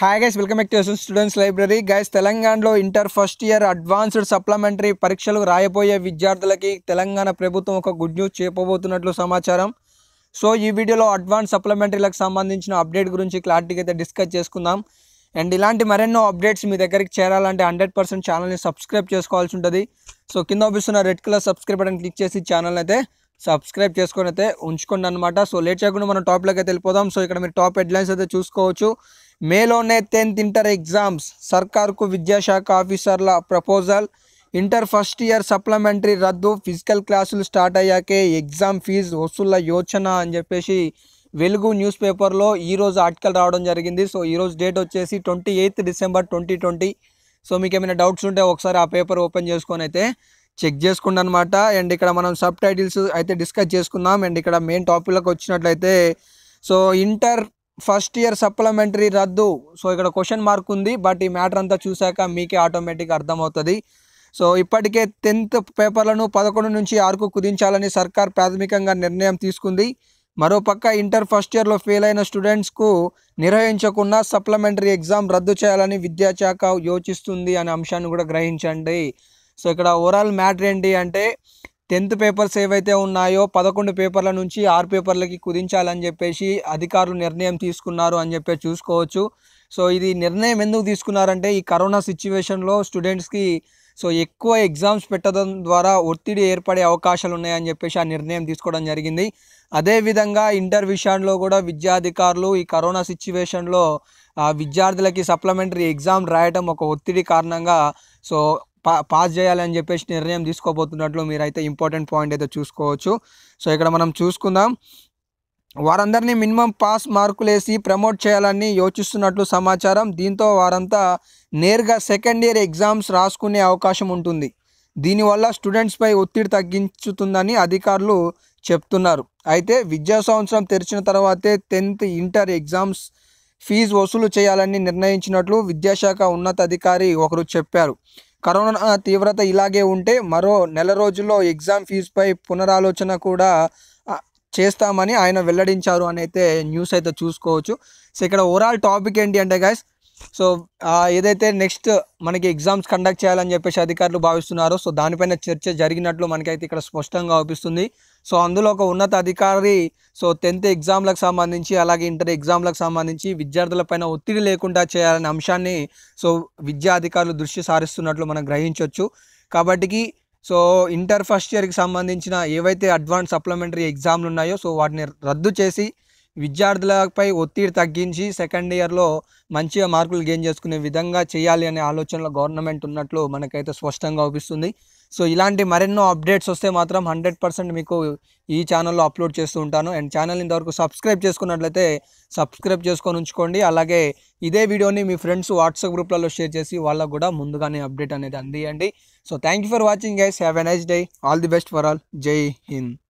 hi guys welcome back to students library guys తెలంగాణలో inter first year advanced supplementary పరీక్షలు రాయబోయే విద్యార్థులకి తెలంగాణ ప్రభుత్వం ఒక గుడ్ న్యూస్ చెప్పబోతున్నట్లు సమాచారం సో ఈ వీడియోలో అడ్వాన్స్ సప్లిమెంటరీలకు సంబంధించిన అప్డేట్ గురించి క్లారిటీగా అయితే డిస్కస్ చేసుకుందాం అండ్ ఇలాంటి మరెన్నో అప్డేట్స్ మీ దగ్గరికి చేరాలంటే హండ్రెడ్ పర్సెంట్ ఛానల్ని సబ్స్క్రైబ్ చేసుకోవాల్సి ఉంటుంది సో కింద ఉన్న red colour subscribe button click చేసి ఛానల్ అయితే సబ్స్క్రైబ్ చేసుకొని అయితే ఉంచుకోండి అనమాట సో లేట్ చేయకుండా మనం టాప్లోకి అయితే వెళ్ళిపోదాం సో ఇక్కడ మీరు టాప్ హెడ్లైన్స్ అయితే చూసుకోవచ్చు మేలోనే టెన్త్ ఇంటర్ ఎగ్జామ్స్ సర్కార్కు విద్యాశాఖ ఆఫీసర్ల proposal inter first year supplementary రద్దు ఫిజికల్ క్లాసులు స్టార్ట్ అయ్యాకే ఎగ్జామ్ ఫీజు వసూళ్ళ యోచన అని చెప్పేసి వెలుగు న్యూస్ పేపర్లో ఈరోజు ఆర్టికల్ రావడం జరిగింది సో ఈరోజు డేట్ వచ్చేసి twenty eighth December twenty twenty so మీకు ఏమైనా డౌట్స్ ఉంటే ఒకసారి ఆ పేపర్ ఓపెన్ చేసుకొని అయితే చెక్ చేసుకోండి అనమాట అండ్ ఇక్కడ మనం సబ్ టైటిల్స్ అయితే డిస్కస్ చేసుకుందాం అండ్ ఇక్కడ మెయిన్ టాపిక్లకు వచ్చినట్లయితే so inter first year supplementary రద్దు సో ఇక్కడ క్వశ్చన్ మార్క్ ఉంది బట్ ఈ మ్యాటర్ అంతా చూశాక మీకే ఆటోమేటిక్గా అర్థమవుతుంది సో ఇప్పటికే టెన్త్ పేపర్లను పదకొండు నుంచి ఆరుకు కుదించాలని సర్కార్ ప్రాథమికంగా నిర్ణయం తీసుకుంది మరోపక్క ఇంటర్ ఫస్ట్ ఇయర్లో ఫెయిల్ అయిన స్టూడెంట్స్కు నిర్వహించకుండా సప్లిమెంటరీ ఎగ్జామ్ రద్దు చేయాలని విద్యాశాఖ యోచిస్తుంది అనే అంశాన్ని కూడా గ్రహించండి సో ఇక్కడ ఓవరాల్ మ్యాటర్ ఏంటి అంటే టెన్త్ పేపర్స్ ఏవైతే ఉన్నాయో పదకొండు పేపర్ల నుంచి ఆరు పేపర్లకి కుదించాలని చెప్పేసి అధికారులు నిర్ణయం తీసుకున్నారు అని చెప్పి చూసుకోవచ్చు సో ఇది నిర్ణయం ఎందుకు తీసుకున్నారంటే ఈ కరోనా సిచ్యువేషన్లో స్టూడెంట్స్కి సో ఎక్కువ ఎగ్జామ్స్ పెట్టడం ద్వారా ఒత్తిడి ఏర్పడే అవకాశాలు ఉన్నాయని చెప్పేసి ఆ నిర్ణయం తీసుకోవడం జరిగింది అదేవిధంగా ఇంటర్ విషయంలో కూడా విద్యాధికారులు ఈ కరోనా సిచ్యువేషన్లో విద్యార్థులకి సప్లిమెంటరీ ఎగ్జామ్ రాయడం ఒక ఒత్తిడి కారణంగా సో పా పాస్ చేయాలని చెప్పేసి నిర్ణయం తీసుకోబోతున్నట్లు మీరైతే ఇంపార్టెంట్ పాయింట్ అయితే చూసుకోవచ్చు సో ఇక్కడ మనం చూసుకుందాం వారందరినీ మినిమం పాస్ మార్కులేసి ప్రమోట్ చేయాలని యోచిస్తున్నట్లు సమాచారం దీంతో వారంతా నేరుగా సెకండ్ ఇయర్ ఎగ్జామ్స్ రాసుకునే అవకాశం ఉంటుంది దీనివల్ల స్టూడెంట్స్పై ఒత్తిడి తగ్గించుతుందని అధికారులు చెప్తున్నారు అయితే విద్యా సంవత్సరం తెరిచిన తర్వాతే టెన్త్ ఇంటర్ ఎగ్జామ్స్ ఫీజు వసూలు చేయాలని నిర్ణయించినట్లు విద్యాశాఖ ఉన్నతాధికారి ఒకరు చెప్పారు కరోనా తీవ్రత ఇలాగే ఉంటే మరో నెల రోజుల్లో ఎగ్జామ్ ఫీజుపై పునరాలోచన కూడా చేస్తామని ఆయన వెల్లడించారు అని అయితే న్యూస్ అయితే చూసుకోవచ్చు సో ఇక్కడ ఓవరాల్ టాపిక్ ఏంటి అంటే గాయస్ సో ఏదైతే నెక్స్ట్ మనకి ఎగ్జామ్స్ కండక్ట్ చేయాలని చెప్పేసి అధికారులు భావిస్తున్నారో సో దానిపైన చర్చ జరిగినట్లు మనకైతే ఇక్కడ స్పష్టంగా అవుపిస్తుంది సో అందులో ఒక ఉన్నత అధికారి సో టెన్త్ ఎగ్జామ్లకు సంబంధించి అలాగే ఇంటర్ ఎగ్జామ్లకు సంబంధించి విద్యార్థులపైన ఒత్తిడి లేకుండా చేయాలనే అంశాన్ని సో విద్యా అధికారులు దృష్టి సారిస్తున్నట్లు మనం గ్రహించవచ్చు కాబట్టికి సో ఇంటర్ ఫస్ట్ ఇయర్కి సంబంధించిన ఏవైతే అడ్వాన్స్ సప్లిమెంటరీ ఎగ్జామ్లు ఉన్నాయో సో వాటిని రద్దు చేసి విద్యార్థులపై ఒత్తిడి తగ్గించి సెకండ్ ఇయర్లో మంచిగా మార్కులు గెయిన్ చేసుకునే విధంగా చేయాలి అనే ఆలోచనలో గవర్నమెంట్ ఉన్నట్లు మనకైతే స్పష్టంగా అవుపిస్తుంది సో ఇలాంటి మరెన్నో అప్డేట్స్ వస్తే మాత్రం హండ్రెడ్ పర్సెంట్ మీకు ఈ ఛానల్లో అప్లోడ్ చేస్తూ ఉంటాను అండ్ ఛానల్ ఇంతవరకు సబ్స్క్రైబ్ చేసుకున్నట్లయితే సబ్స్క్రైబ్ చేసుకొని ఉంచుకోండి అలాగే ఇదే వీడియోని మీ ఫ్రెండ్స్ వాట్సాప్ గ్రూప్లలో షేర్ చేసి వాళ్ళకు కూడా ముందుగానే అప్డేట్ అనేది అందియండి so thank you for watching guys have a nice day all the best for all జై హింద్